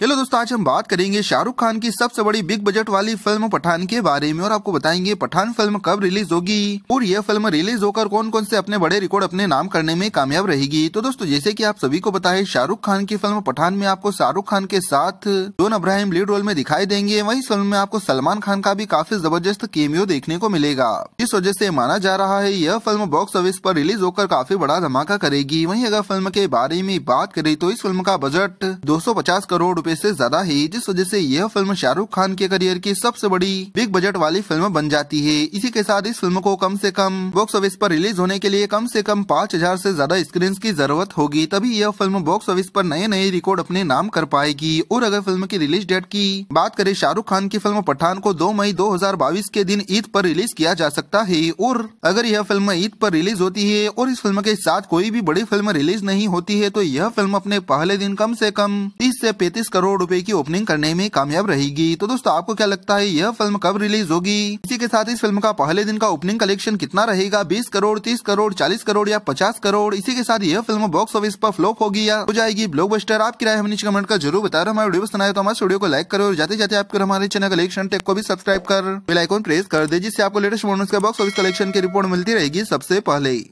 चलो दोस्तों आज हम बात करेंगे शाहरुख खान की सबसे बड़ी बिग बजट वाली फिल्म पठान के बारे में और आपको बताएंगे पठान फिल्म कब रिलीज होगी और यह फिल्म रिलीज होकर कौन कौन से अपने बड़े रिकॉर्ड अपने नाम करने में कामयाब रहेगी तो दोस्तों जैसे कि आप सभी को बताए शाहरुख खान की फिल्म पठान में आपको शाहरुख खान के साथ जोन अब्राहिम लीड रोल में दिखाई देंगे वही फिल्म में आपको सलमान खान का भी काफी जबरदस्त केमियो देखने को मिलेगा इस वजह ऐसी माना जा रहा है यह फिल्म बॉक्स ऑफिस आरोप रिलीज होकर काफी बड़ा धमाका करेगी वही अगर फिल्म के बारे में बात करे तो इस फिल्म का बजट दो करोड़ रूपए से ज्यादा है जिस वजह से यह फिल्म शाहरुख खान के करियर की सबसे बड़ी बिग बजट वाली फिल्म बन जाती है इसी के साथ इस फिल्म को कम से कम बॉक्स ऑफिस पर रिलीज होने के लिए कम से कम पाँच हजार से ज्यादा स्क्रीन की जरूरत होगी तभी यह फिल्म बॉक्स ऑफिस पर नए नए रिकॉर्ड अपने नाम कर पाएगी और अगर फिल्म की रिलीज डेट की बात करे शाहरुख खान की फिल्म पठान को दो मई दो के दिन ईद आरोप रिलीज किया जा सकता है और अगर यह फिल्म ईद आरोप रिलीज होती है और इस फिल्म के साथ कोई भी बड़ी फिल्म रिलीज नहीं होती है तो यह फिल्म अपने पहले दिन कम से कम तीस से पैंतीस करोड़ रुपए की ओपनिंग करने में कामयाब रहेगी तो दोस्तों आपको क्या लगता है यह फिल्म कब रिलीज होगी इसी के साथ इस फिल्म का पहले दिन का ओपनिंग कलेक्शन कितना रहेगा बीस करोड़ तीस करोड़ चालीस करोड़ या पचास करोड़ इसी के साथ यह फिल्म बॉक्स ऑफिस पर फ्लॉप होगी या हो जाएगी बस्टर आपकी राय नीचे कमेंट कर जरूर बता रहे हमारे वीडियो पसंद आए तो हमारे वीडियो को लाइक करो और जाते जाते आपके हमारे चैनल कलेक्शन टेक को भी सब्सक्राइब कर बेलाइकॉन प्रेस कर दे जिससे आपको latest bonus box office collection की रिपोर्ट मिलती रहेगी सबसे पहले